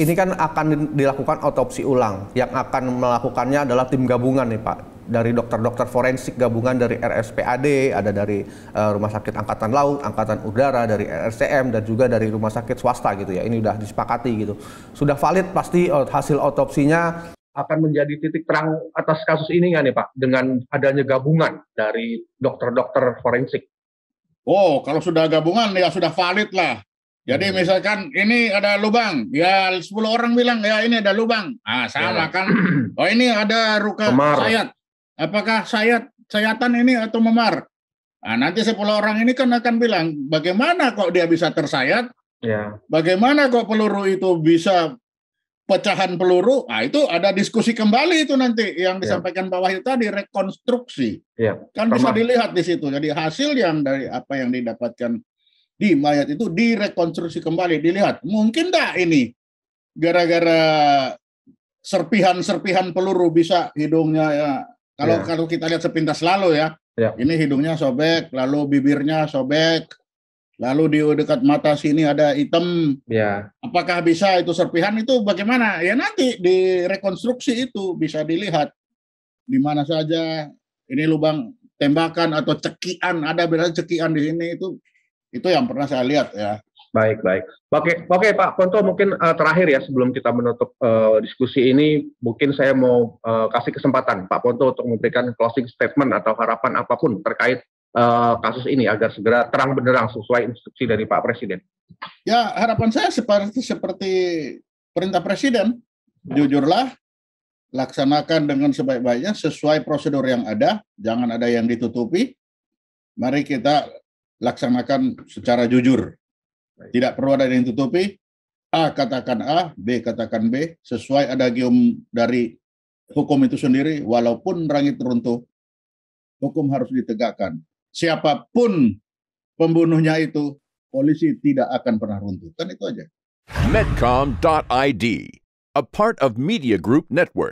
ini kan akan dilakukan otopsi ulang. Yang akan melakukannya adalah tim gabungan nih Pak. Dari dokter-dokter forensik gabungan dari RSPAD, ada dari uh, Rumah Sakit Angkatan Laut, Angkatan Udara, dari RSCM, dan juga dari rumah sakit swasta gitu ya. Ini sudah disepakati gitu. Sudah valid pasti hasil otopsinya akan menjadi titik terang atas kasus ini nggak nih Pak dengan adanya gabungan dari dokter-dokter forensik? Oh, kalau sudah gabungan ya sudah valid lah. Jadi misalkan ini ada lubang, ya 10 orang bilang ya ini ada lubang. Ah sama ya. kan. Oh ini ada ruka memar. sayat. Apakah sayat sayatan ini atau memar? Nah, nanti 10 orang ini kan akan bilang bagaimana kok dia bisa tersayat? Ya. Bagaimana kok peluru itu bisa pecahan peluru? Nah, itu ada diskusi kembali itu nanti yang ya. disampaikan ya. Pak Wahyu tadi rekonstruksi. Ya. Kan bisa dilihat di situ. Jadi hasil yang dari apa yang didapatkan di mayat itu direkonstruksi kembali dilihat mungkin tak ini gara-gara serpihan-serpihan peluru bisa hidungnya ya kalau yeah. kalau kita lihat sepintas lalu ya yeah. ini hidungnya sobek lalu bibirnya sobek lalu di dekat mata sini ada hitam yeah. apakah bisa itu serpihan itu bagaimana ya nanti direkonstruksi itu bisa dilihat di mana saja ini lubang tembakan atau cekian ada berarti cekian di sini itu itu yang pernah saya lihat ya. Baik, baik. Oke, oke Pak Ponto mungkin uh, terakhir ya sebelum kita menutup uh, diskusi ini, mungkin saya mau uh, kasih kesempatan Pak Ponto untuk memberikan closing statement atau harapan apapun terkait uh, kasus ini agar segera terang benderang sesuai instruksi dari Pak Presiden. Ya, harapan saya seperti seperti perintah Presiden. Jujurlah, laksanakan dengan sebaik-baiknya sesuai prosedur yang ada, jangan ada yang ditutupi. Mari kita laksanakan secara jujur. Tidak perlu ada yang ditutupi. A katakan A, B katakan B, sesuai adagium dari hukum itu sendiri, walaupun rangit runtuh, hukum harus ditegakkan. Siapapun pembunuhnya itu, polisi tidak akan pernah runtuh. Kan itu aja. Medcom.id, a part of Media Group Network.